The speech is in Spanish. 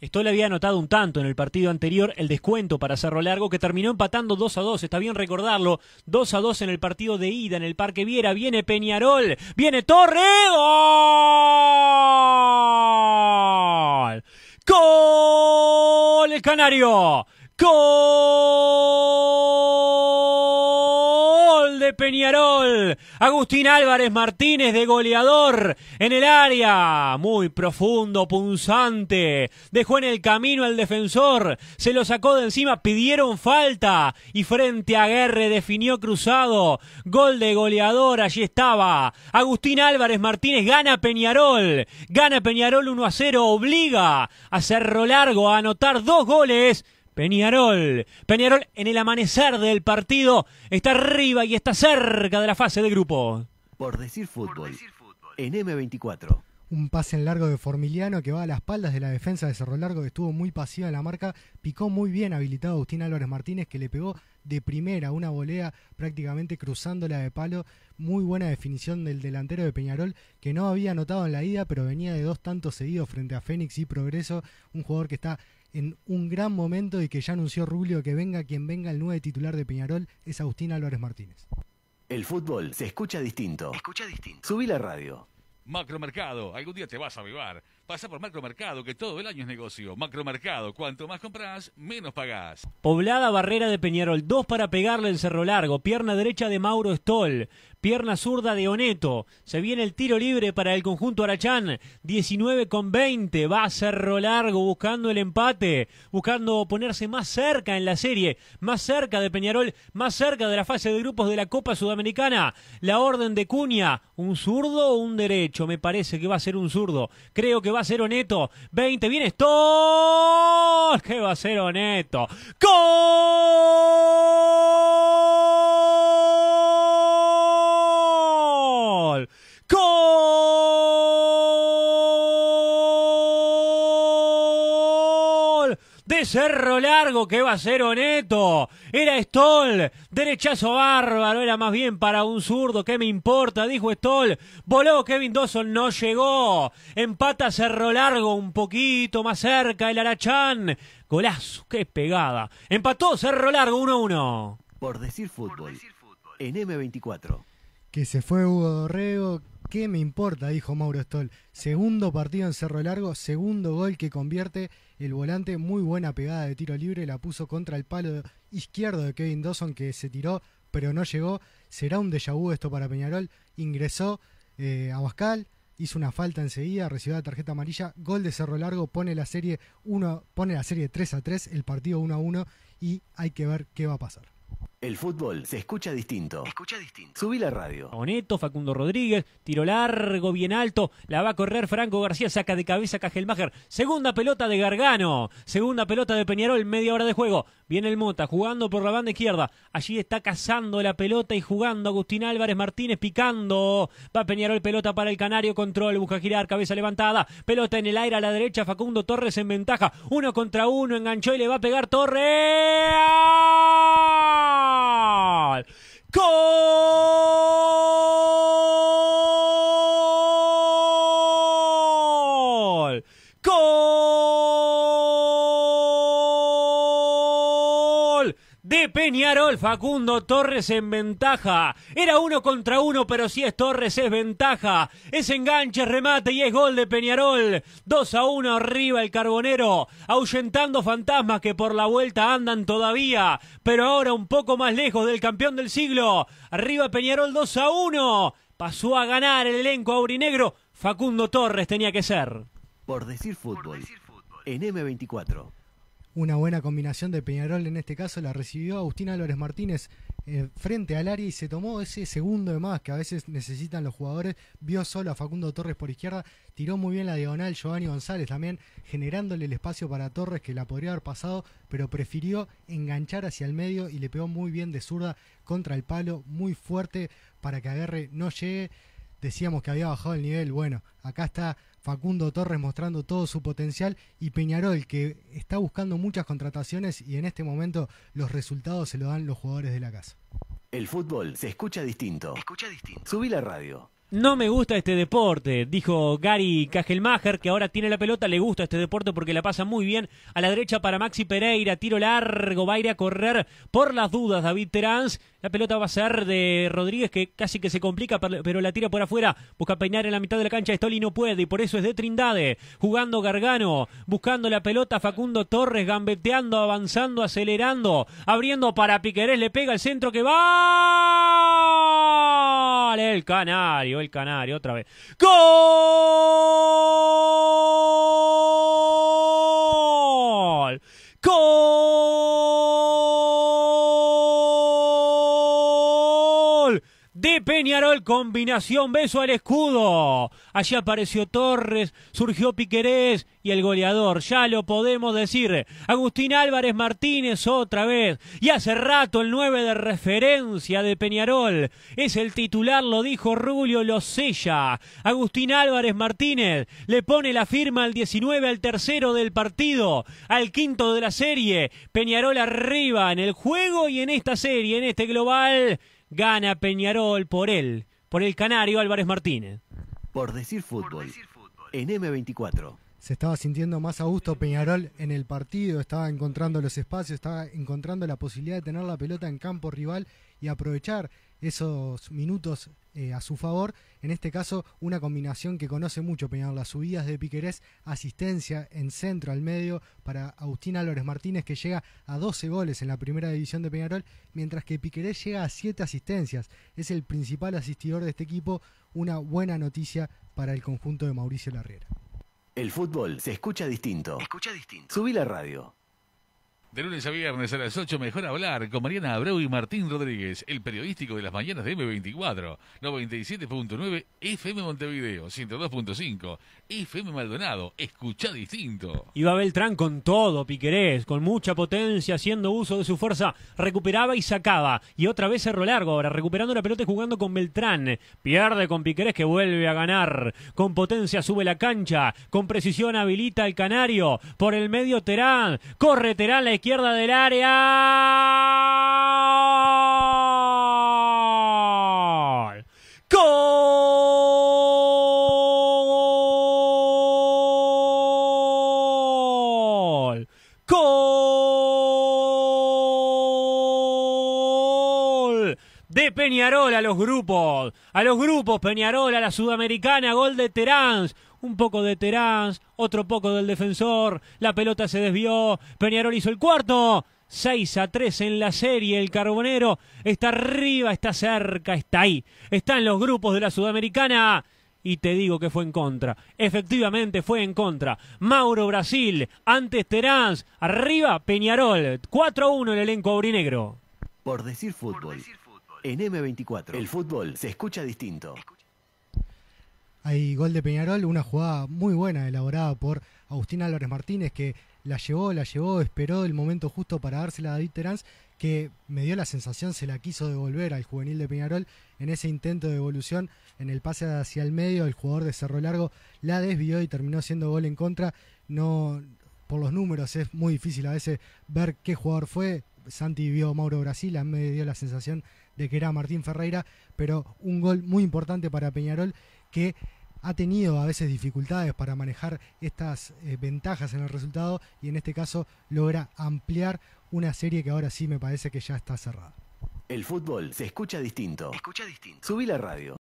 Esto le había anotado un tanto en el partido anterior, el descuento para Cerro Largo, que terminó empatando 2 a 2. Está bien recordarlo. 2 a 2 en el partido de ida en el Parque Viera. Viene Peñarol. Viene Torre. ¡Gol! ¡Gol! El Canario. ¡Gol! Peñarol. Agustín Álvarez Martínez de goleador en el área. Muy profundo, punzante. Dejó en el camino al defensor. Se lo sacó de encima. Pidieron falta. Y frente a Guerre definió cruzado. Gol de goleador. Allí estaba. Agustín Álvarez Martínez gana Peñarol. Gana Peñarol 1 a 0. Obliga a Cerro Largo a anotar dos goles Peñarol. Peñarol en el amanecer del partido está arriba y está cerca de la fase de grupo. Por decir fútbol, en M24. Un pase en largo de Formiliano que va a las espaldas de la defensa de Cerro Largo, que estuvo muy pasiva en la marca. Picó muy bien habilitado Agustín Álvarez Martínez, que le pegó de primera una volea prácticamente cruzándola de palo. Muy buena definición del delantero de Peñarol, que no había anotado en la ida, pero venía de dos tantos seguidos frente a Fénix y Progreso. Un jugador que está en un gran momento y que ya anunció Rubio que venga quien venga el nuevo titular de Peñarol es Agustín Álvarez Martínez. El fútbol se escucha distinto. Escucha distinto. Subí la radio. Macromercado, algún día te vas a avivar. Pasa por Macromercado, que todo el año es negocio. Macromercado, cuanto más compras, menos pagás. Poblada Barrera de Peñarol, dos para pegarle en cerro largo. Pierna derecha de Mauro Stoll. Pierna zurda de Oneto. Se viene el tiro libre para el conjunto Arachán. 19 con 20. Va a cerro largo buscando el empate. Buscando ponerse más cerca en la serie. Más cerca de Peñarol. Más cerca de la fase de grupos de la Copa Sudamericana. La orden de Cuña. Un zurdo o un derecho. Me parece que va a ser un zurdo. Creo que va va a ser Oneto. 20, viene esto Que va a ser Oneto. ¡Gol! de Cerro Largo que va a ser Oneto. Era Stoll, derechazo bárbaro, era más bien para un zurdo, ¿qué me importa? Dijo Stoll. Voló Kevin Dawson, no llegó. Empata Cerro Largo un poquito más cerca el Arachán. Golazo, qué pegada. Empató Cerro Largo 1-1. Por decir fútbol. en M24. Que se fue Hugo Dorrego. ¿Qué me importa? Dijo Mauro Stoll. Segundo partido en Cerro Largo, segundo gol que convierte el volante. Muy buena pegada de tiro libre. La puso contra el palo izquierdo de Kevin Dawson que se tiró pero no llegó. Será un déjà vu esto para Peñarol. Ingresó eh, Abascal, a hizo una falta enseguida, recibió la tarjeta amarilla, gol de Cerro Largo, pone la serie pone la serie 3 a 3, el partido 1 a 1 y hay que ver qué va a pasar. El fútbol se escucha distinto. Escucha distinto. Subí la radio. Boneto, Facundo Rodríguez, tiro largo, bien alto. La va a correr Franco García, saca de cabeza Cajelmacher. Segunda pelota de Gargano. Segunda pelota de Peñarol, media hora de juego. Viene el Mota jugando por la banda izquierda. Allí está cazando la pelota y jugando Agustín Álvarez Martínez picando. Va Peñarol, pelota para el Canario. Control, busca girar, cabeza levantada. Pelota en el aire a la derecha. Facundo Torres en ventaja. Uno contra uno, enganchó y le va a pegar Torres. God. de Peñarol. Facundo Torres en ventaja. Era uno contra uno, pero si es Torres es ventaja. Es enganche, remate y es gol de Peñarol. 2 a 1 arriba el Carbonero, ahuyentando fantasmas que por la vuelta andan todavía, pero ahora un poco más lejos del campeón del siglo. Arriba Peñarol 2 a 1. Pasó a ganar el elenco aurinegro. Facundo Torres tenía que ser. Por decir fútbol, por decir fútbol. en M24 una buena combinación de Peñarol en este caso la recibió Agustín Álvarez Martínez eh, frente al área y se tomó ese segundo de más que a veces necesitan los jugadores. Vio solo a Facundo Torres por izquierda, tiró muy bien la diagonal Giovanni González también, generándole el espacio para Torres que la podría haber pasado, pero prefirió enganchar hacia el medio y le pegó muy bien de zurda contra el palo, muy fuerte para que Aguerre no llegue decíamos que había bajado el nivel. Bueno, acá está Facundo Torres mostrando todo su potencial y Peñarol que está buscando muchas contrataciones y en este momento los resultados se lo dan los jugadores de la casa. El fútbol se escucha distinto. Subí la radio. No me gusta este deporte, dijo Gary Kagelmacher, que ahora tiene la pelota, le gusta este deporte porque la pasa muy bien. A la derecha para Maxi Pereira, tiro largo, va a ir a correr por las dudas David Terán la pelota va a ser de Rodríguez que casi que se complica, pero la tira por afuera. Busca peinar en la mitad de la cancha. y no puede y por eso es de Trindade. Jugando Gargano, buscando la pelota Facundo Torres, gambeteando, avanzando, acelerando, abriendo para Piquerés. Le pega el centro que va. El canario, el canario, otra vez. ¡Gol! ¡Gol! de Peñarol, combinación, beso al escudo. Allí apareció Torres, surgió Piquerés y el goleador, ya lo podemos decir. Agustín Álvarez Martínez otra vez. Y hace rato el 9 de referencia de Peñarol. Es el titular, lo dijo Rulio, lo sella. Agustín Álvarez Martínez le pone la firma al 19, al tercero del partido, al quinto de la serie. Peñarol arriba en el juego y en esta serie, en este global gana Peñarol por él, por el canario Álvarez Martínez. Por decir fútbol, en M24. Se estaba sintiendo más a gusto Peñarol en el partido, estaba encontrando los espacios, estaba encontrando la posibilidad de tener la pelota en campo rival y aprovechar esos minutos eh, a su favor. En este caso, una combinación que conoce mucho Peñarol, las subidas de Piquerés, asistencia en centro al medio para Agustín Álvarez Martínez, que llega a 12 goles en la primera división de Peñarol, mientras que Piquerés llega a 7 asistencias. Es el principal asistidor de este equipo, una buena noticia para el conjunto de Mauricio Larriera. El fútbol se escucha distinto. Escucha distinto. Subí la radio. De lunes a viernes a las 8, mejor hablar con Mariana Abreu y Martín Rodríguez, el periodístico de las mañanas de M24, 97.9 FM Montevideo, 102.5 FM Maldonado, escucha distinto. Iba Beltrán con todo, Piquerés, con mucha potencia, haciendo uso de su fuerza, recuperaba y sacaba, y otra vez cerró largo ahora, recuperando la pelota y jugando con Beltrán. Pierde con Piquerés que vuelve a ganar, con potencia sube la cancha, con precisión habilita el Canario, por el medio Terán, corre Terán la izquierda del área. de Peñarol a los grupos. A los grupos Peñarol, a la Sudamericana, gol de Terán. Un poco de Terán, otro poco del defensor. La pelota se desvió. Peñarol hizo el cuarto. 6 a 3 en la serie. El Carbonero está arriba, está cerca, está ahí. Están los grupos de la Sudamericana. Y te digo que fue en contra. Efectivamente fue en contra. Mauro Brasil, antes Terán, arriba Peñarol. 4 a 1 el elenco aurinegro. Por decir fútbol. En M24, el fútbol se escucha distinto. Hay gol de Peñarol, una jugada muy buena elaborada por Agustín Álvarez Martínez que la llevó, la llevó, esperó el momento justo para dársela a David Terán, que me dio la sensación, se la quiso devolver al juvenil de Peñarol en ese intento de evolución, en el pase hacia el medio, el jugador de Cerro Largo la desvió y terminó siendo gol en contra. No, por los números es muy difícil a veces ver qué jugador fue. Santi vio Mauro Brasil, a mí me dio la sensación de que era Martín Ferreira, pero un gol muy importante para Peñarol que ha tenido a veces dificultades para manejar estas eh, ventajas en el resultado y en este caso logra ampliar una serie que ahora sí me parece que ya está cerrada. El fútbol se escucha distinto. Escucha distinto. Subí la radio.